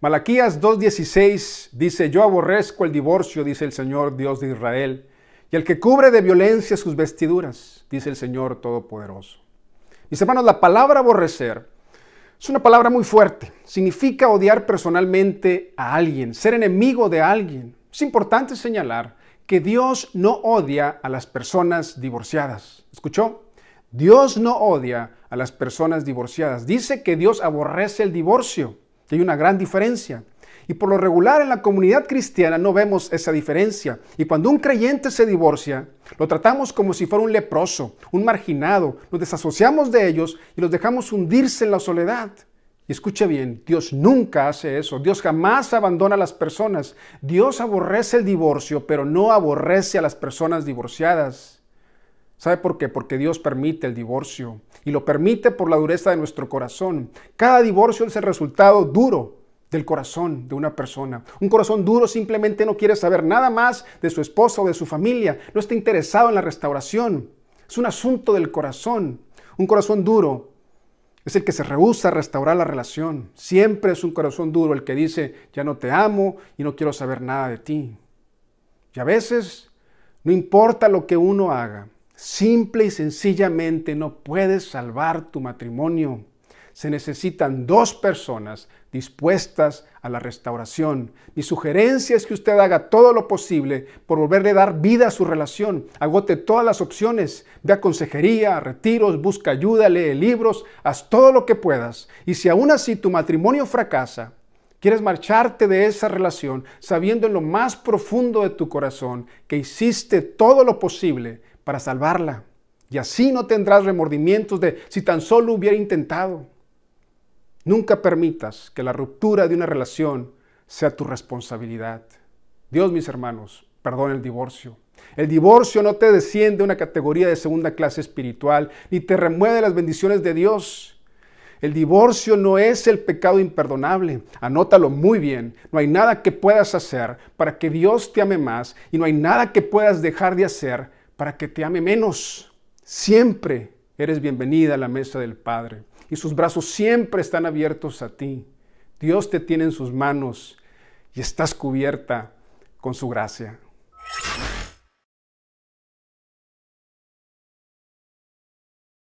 Malaquías 2.16 dice, yo aborrezco el divorcio, dice el Señor Dios de Israel, y el que cubre de violencia sus vestiduras, dice el Señor Todopoderoso. Mis hermanos, la palabra aborrecer es una palabra muy fuerte. Significa odiar personalmente a alguien, ser enemigo de alguien. Es importante señalar que Dios no odia a las personas divorciadas. ¿Escuchó? Dios no odia a las personas divorciadas. Dice que Dios aborrece el divorcio. Y hay una gran diferencia. Y por lo regular en la comunidad cristiana no vemos esa diferencia. Y cuando un creyente se divorcia, lo tratamos como si fuera un leproso, un marginado. Nos desasociamos de ellos y los dejamos hundirse en la soledad. Y escuche bien, Dios nunca hace eso. Dios jamás abandona a las personas. Dios aborrece el divorcio, pero no aborrece a las personas divorciadas. ¿Sabe por qué? Porque Dios permite el divorcio y lo permite por la dureza de nuestro corazón. Cada divorcio es el resultado duro del corazón de una persona. Un corazón duro simplemente no quiere saber nada más de su esposa o de su familia, no está interesado en la restauración. Es un asunto del corazón. Un corazón duro es el que se rehúsa a restaurar la relación. Siempre es un corazón duro el que dice, ya no te amo y no quiero saber nada de ti. Y a veces, no importa lo que uno haga, Simple y sencillamente no puedes salvar tu matrimonio. Se necesitan dos personas dispuestas a la restauración. Mi sugerencia es que usted haga todo lo posible por volverle a dar vida a su relación. Agote todas las opciones. Vea consejería, retiros, busca ayuda, lee libros, haz todo lo que puedas. Y si aún así tu matrimonio fracasa, Quieres marcharte de esa relación sabiendo en lo más profundo de tu corazón que hiciste todo lo posible para salvarla. Y así no tendrás remordimientos de si tan solo hubiera intentado. Nunca permitas que la ruptura de una relación sea tu responsabilidad. Dios, mis hermanos, perdona el divorcio. El divorcio no te desciende a una categoría de segunda clase espiritual, ni te remueve las bendiciones de Dios. El divorcio no es el pecado imperdonable. Anótalo muy bien. No hay nada que puedas hacer para que Dios te ame más y no hay nada que puedas dejar de hacer para que te ame menos. Siempre eres bienvenida a la mesa del Padre y sus brazos siempre están abiertos a ti. Dios te tiene en sus manos y estás cubierta con su gracia.